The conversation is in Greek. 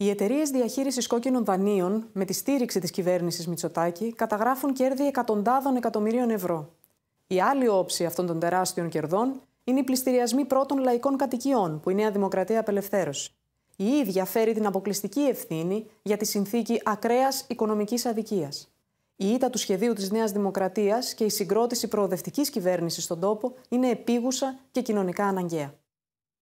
Οι εταιρείες διαχείρισης κόκκινων δανείων, με τη στήριξη της κυβέρνησης Μητσοτάκη, καταγράφουν κέρδη εκατοντάδων εκατομμυρίων ευρώ. Η άλλη όψη αυτών των τεράστιων κερδών είναι οι πληστηριασμοί πρώτων λαϊκών κατοικιών που η Νέα Δημοκρατία απελευθέρωσε. Η ίδια φέρει την αποκλειστική ευθύνη για τη συνθήκη ακραίας οικονομικής αδικίας. Η ήττα του σχεδίου της Νέας Δημοκρατίας και η συγκρότηση προοδευτικής κυβέρνησης στον τόπο είναι επίγουσα και κοινωνικά αναγκαία.